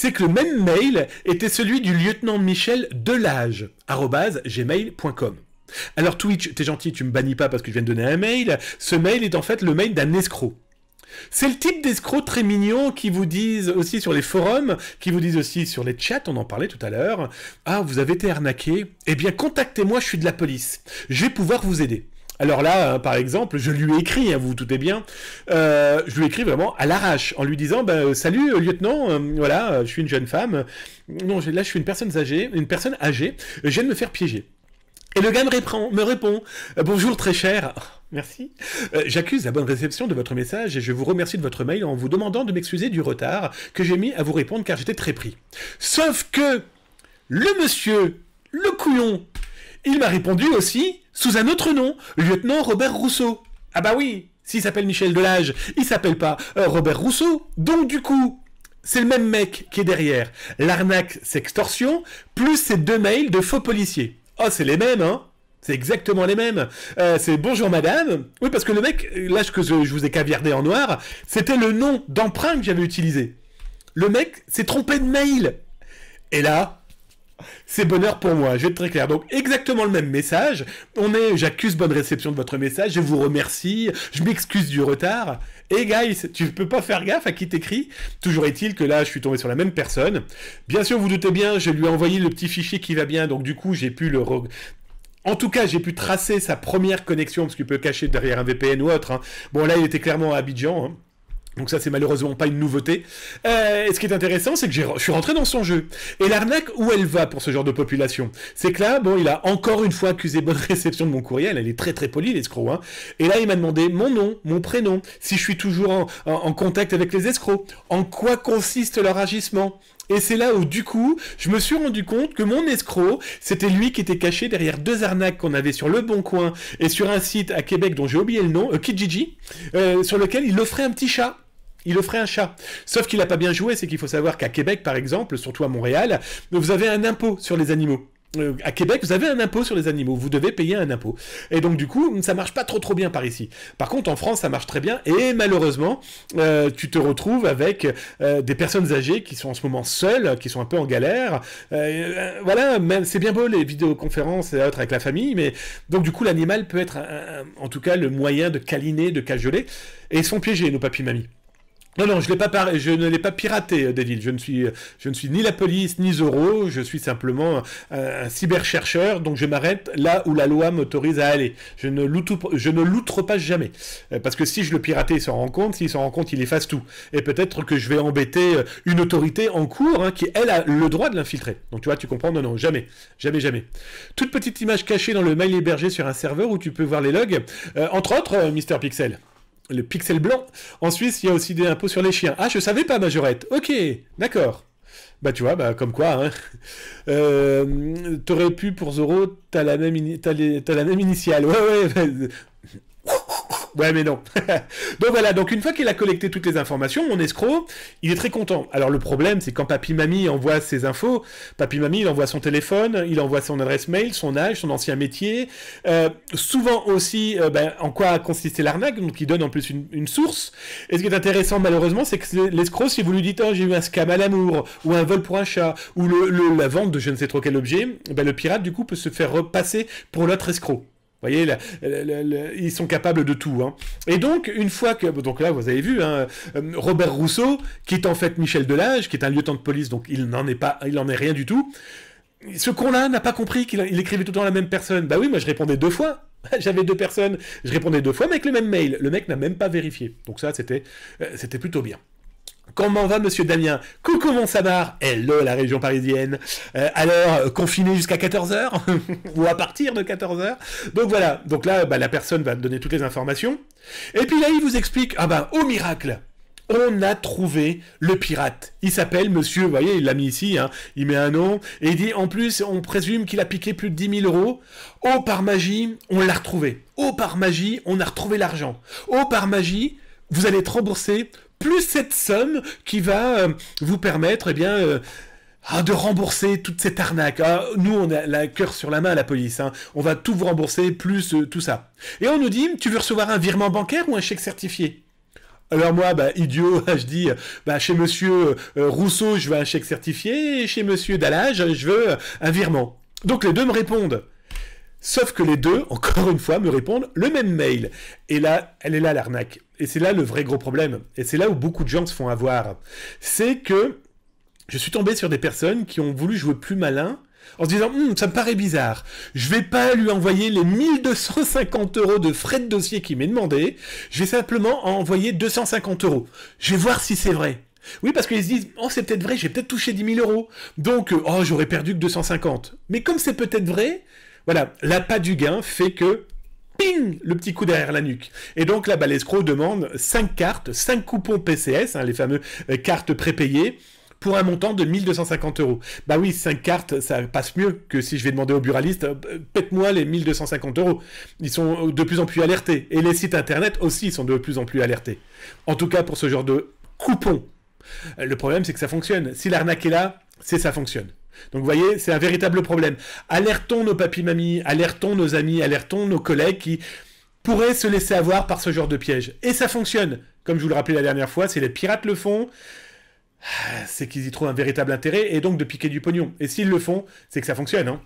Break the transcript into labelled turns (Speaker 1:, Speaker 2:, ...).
Speaker 1: c'est que le même mail était celui du lieutenant Michel Delage, gmail.com. Alors Twitch, t'es gentil, tu me bannis pas parce que je viens de donner un mail. Ce mail est en fait le mail d'un escroc. C'est le type d'escroc très mignon qui vous disent aussi sur les forums, qui vous disent aussi sur les chats, on en parlait tout à l'heure. Ah, vous avez été arnaqué Eh bien, contactez-moi, je suis de la police. Je vais pouvoir vous aider. Alors là, hein, par exemple, je lui écris, écrit, hein, vous tout est bien, euh, je lui écris vraiment à l'arrache, en lui disant ben, euh, Salut, euh, lieutenant, voilà, je suis une jeune femme, non, là, je suis une personne âgée, une personne âgée, je viens de me faire piéger. Et le gars me répond, Bonjour, très cher. Oh, merci. J'accuse la bonne réception de votre message et je vous remercie de votre mail en vous demandant de m'excuser du retard que j'ai mis à vous répondre car j'étais très pris. Sauf que le monsieur, le couillon il m'a répondu aussi sous un autre nom, lieutenant Robert Rousseau. Ah bah oui, s'il s'appelle Michel Delage, il s'appelle pas euh, Robert Rousseau. Donc du coup, c'est le même mec qui est derrière. L'arnaque, c'est extorsion, plus ces deux mails de faux policiers. Oh, c'est les mêmes, hein c'est exactement les mêmes. Euh, c'est bonjour madame. Oui, parce que le mec, là que je, je vous ai caviardé en noir, c'était le nom d'emprunt que j'avais utilisé. Le mec s'est trompé de mail. Et là, c'est bonheur pour moi, je vais être très clair. Donc exactement le même message. On est, j'accuse bonne réception de votre message, je vous remercie, je m'excuse du retard. guys, tu peux pas faire gaffe à qui t'écrit. Toujours est-il que là, je suis tombé sur la même personne. Bien sûr, vous doutez bien, je lui ai envoyé le petit fichier qui va bien, donc du coup, j'ai pu le En tout cas, j'ai pu tracer sa première connexion, parce qu'il peut cacher derrière un VPN ou autre. Hein. Bon, là, il était clairement à Abidjan. Hein. Donc ça, c'est malheureusement pas une nouveauté. Euh, et ce qui est intéressant, c'est que je suis rentré dans son jeu. Et l'arnaque, où elle va pour ce genre de population C'est que là, bon, il a encore une fois accusé bonne réception de mon courriel. Elle est très très polie, l'escroc. Hein. Et là, il m'a demandé mon nom, mon prénom, si je suis toujours en contact avec les escrocs, en quoi consiste leur agissement. Et c'est là où, du coup, je me suis rendu compte que mon escroc, c'était lui qui était caché derrière deux arnaques qu'on avait sur Le Bon Coin et sur un site à Québec dont j'ai oublié le nom, euh, Kijiji, euh, sur lequel il offrait un petit chat. Il offrait un chat. Sauf qu'il n'a pas bien joué, c'est qu'il faut savoir qu'à Québec, par exemple, surtout à Montréal, vous avez un impôt sur les animaux. Euh, à Québec, vous avez un impôt sur les animaux, vous devez payer un impôt. Et donc du coup, ça marche pas trop trop bien par ici. Par contre, en France, ça marche très bien. Et malheureusement, euh, tu te retrouves avec euh, des personnes âgées qui sont en ce moment seules, qui sont un peu en galère. voilà, même c'est bien beau les vidéoconférences et autres avec la famille, mais donc du coup, l'animal peut être, en tout cas, le moyen de câliner, de cajoler, et ils sont piégés nos papy mamies. Non, non, je, ne l'ai pas piraté, euh, David. Je ne, suis, euh, je ne suis ni la police ni Zoro. Je suis simplement un, cyber-chercheur, Donc je m'arrête là où la loi m'autorise à aller. Je ne pas jamais. Euh, parce que si je le piratais, il s'en rend compte. S'il s'en rend compte, il efface tout. Et peut-être que je vais embêter une autorité en cours hein, qui, elle, a le droit de l'infiltrer. Donc tu vois, tu comprends Non, non, jamais. Jamais, jamais. Toute petite image cachée dans le mail hébergé sur un serveur où tu peux voir les logs. entre autres, Mister Pixel le pixel blanc. En Suisse, il y a aussi des impôts sur les chiens. Ah, je savais pas, Majorette. Ok, d'accord. Bah tu vois, bah, comme quoi, hein. Euh, t'aurais pu pour Zorro, t'as la, même initiale. Ouais, ouais, Ouais, mais non. donc voilà, donc une fois qu'il a collecté toutes les informations, mon escroc, il est très content. Alors le problème, c'est quand papy-mamie envoie ses infos, papy-mamie, il envoie son téléphone, il envoie son adresse mail, son âge, son ancien métier, euh, souvent aussi euh, ben, en quoi a consisté l'arnaque, donc il donne en plus une, source. Et ce qui est intéressant, malheureusement, c'est que l'escroc, si vous lui dites oh, j'ai eu un scam à l'amour, ou un vol pour un chat, ou le, la vente de je ne sais trop quel objet, ben, le pirate, du coup, peut se faire repasser pour l'autre escroc. Vous voyez, ils sont capables de tout. Hein. Et donc, une fois que... Donc là, vous avez vu, hein, euh, Robert Rousseau, qui est en fait Michel Delage, qui est un lieutenant de police, donc il n'en est pas, il est rien du tout. Ce con-là n'a pas compris qu'il écrivait tout le temps la même personne. Bah oui, moi je répondais deux fois. J'avais deux personnes, je répondais deux fois mais avec le même mail. Le mec n'a même pas vérifié. Donc ça, c'était, euh, c'était plutôt bien. Comment va Monsieur Damien Coucou mon Samar, Hello la région parisienne euh, Alors, euh, confiné jusqu'à 14h Ou à partir de 14h Donc voilà, donc là, bah, la personne va donner toutes les informations. Et puis là, il vous explique, ah ben, au miracle on a trouvé le pirate. Il s'appelle monsieur, vous voyez, il l'a mis ici, hein. il met un nom, et il dit, en plus, on présume qu'il a piqué plus de 10 000 euros. Oh, par magie, on l'a retrouvé. Oh, par magie, on a retrouvé l'argent. Oh, par magie, vous allez être remboursé plus cette somme qui va euh, vous permettre, eh bien, euh, ah, de rembourser toute cette arnaque. Ah, nous, on a la cœur sur la main à la police. Hein. On va tout vous rembourser, plus euh, tout ça. Et on nous dit, tu veux recevoir un virement bancaire ou un chèque certifié alors moi, bah, idiot, je dis, bah, chez monsieur Rousseau, je veux un chèque certifié, et chez monsieur Dallage, je veux un virement. Donc les deux me répondent, Sauf que les deux, encore une fois, me répondent le même mail. Et là, elle est là l'arnaque. Et c'est là le vrai gros problème. Et c'est là où beaucoup de gens se font avoir. C'est que je suis tombé sur des personnes qui ont voulu jouer plus malin en se disant hum, ça me paraît bizarre, je vais pas lui envoyer les 1250 euros de frais de dossier qu'il m'est demandé, je vais simplement en envoyer 250 euros. Je vais voir si c'est vrai. Oui, parce qu'ils se disent, oh, c'est peut-être vrai, j'ai peut-être touché 10 000 euros. Donc, euh, oh, j'aurais perdu que 250. Mais comme c'est peut-être vrai, voilà, l'appât du gain fait que ping, le petit coup derrière la nuque. Et donc là, l'escroc demande 5 cartes, 5 coupons PCS, hein, les fameux euh, cartes prépayées, pour un montant de 1250 euros. Bah oui, 5 cartes, ça passe mieux que si je vais demander au buraliste, euh, pète-moi les 1250 euros. Ils sont euh, de plus en plus alertés. Et les sites internet aussi sont de plus en plus alertés. En tout cas, pour ce genre de coupons. Le problème, c'est que ça fonctionne. Si l'arnaque est là, c'est ça fonctionne. Donc vous voyez, c'est un véritable problème. Alertons nos papis-mamies, alertons nos amis, alertons nos collègues qui pourraient se laisser avoir par ce genre de piège. Et ça fonctionne. Comme je vous le rappelais la dernière fois, si les pirates le font, ah, c'est qu'ils y trouvent un véritable intérêt et donc de piquer du pognon. Et s'ils le font, c'est que ça fonctionne. Hein